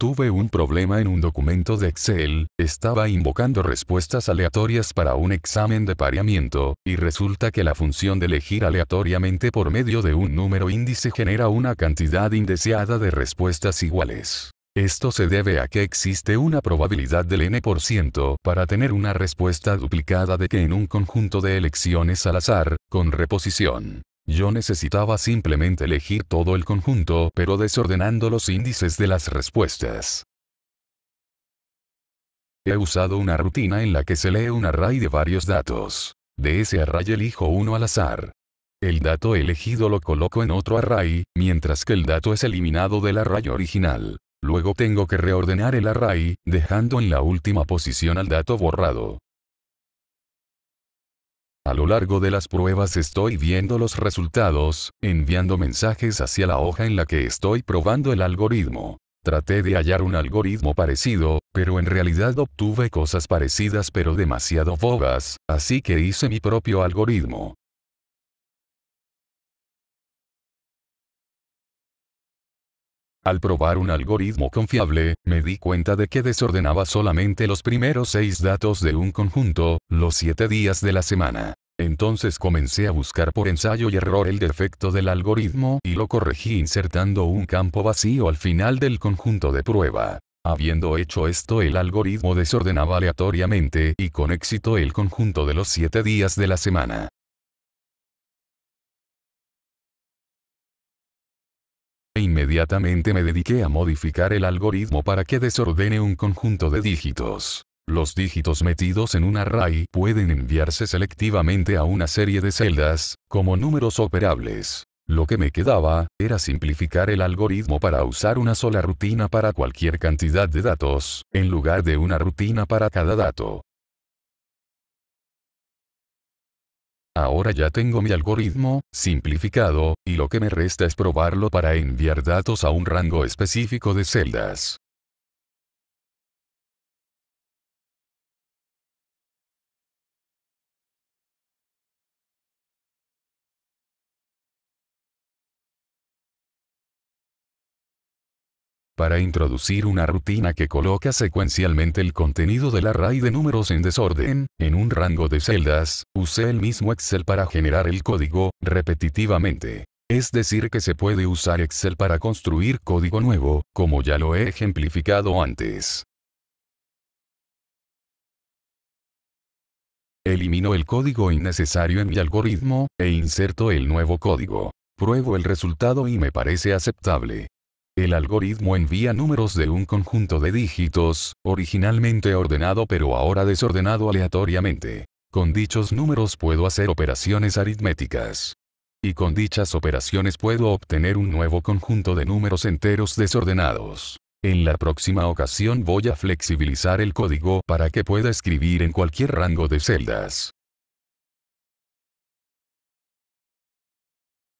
Tuve un problema en un documento de Excel, estaba invocando respuestas aleatorias para un examen de pareamiento, y resulta que la función de elegir aleatoriamente por medio de un número índice genera una cantidad indeseada de respuestas iguales. Esto se debe a que existe una probabilidad del n% para tener una respuesta duplicada de que en un conjunto de elecciones al azar, con reposición. Yo necesitaba simplemente elegir todo el conjunto pero desordenando los índices de las respuestas. He usado una rutina en la que se lee un array de varios datos. De ese array elijo uno al azar. El dato elegido lo coloco en otro array, mientras que el dato es eliminado del array original. Luego tengo que reordenar el array, dejando en la última posición al dato borrado. A lo largo de las pruebas estoy viendo los resultados, enviando mensajes hacia la hoja en la que estoy probando el algoritmo. Traté de hallar un algoritmo parecido, pero en realidad obtuve cosas parecidas pero demasiado vagas, así que hice mi propio algoritmo. Al probar un algoritmo confiable, me di cuenta de que desordenaba solamente los primeros seis datos de un conjunto, los siete días de la semana. Entonces comencé a buscar por ensayo y error el defecto del algoritmo y lo corregí insertando un campo vacío al final del conjunto de prueba. Habiendo hecho esto el algoritmo desordenaba aleatoriamente y con éxito el conjunto de los siete días de la semana. E inmediatamente me dediqué a modificar el algoritmo para que desordene un conjunto de dígitos. Los dígitos metidos en un array pueden enviarse selectivamente a una serie de celdas, como números operables. Lo que me quedaba, era simplificar el algoritmo para usar una sola rutina para cualquier cantidad de datos, en lugar de una rutina para cada dato. Ahora ya tengo mi algoritmo, simplificado, y lo que me resta es probarlo para enviar datos a un rango específico de celdas. para introducir una rutina que coloca secuencialmente el contenido de la array de números en desorden, en un rango de celdas, usé el mismo Excel para generar el código, repetitivamente. Es decir que se puede usar Excel para construir código nuevo, como ya lo he ejemplificado antes. Elimino el código innecesario en mi algoritmo, e inserto el nuevo código. Pruebo el resultado y me parece aceptable. El algoritmo envía números de un conjunto de dígitos, originalmente ordenado pero ahora desordenado aleatoriamente. Con dichos números puedo hacer operaciones aritméticas. Y con dichas operaciones puedo obtener un nuevo conjunto de números enteros desordenados. En la próxima ocasión voy a flexibilizar el código para que pueda escribir en cualquier rango de celdas.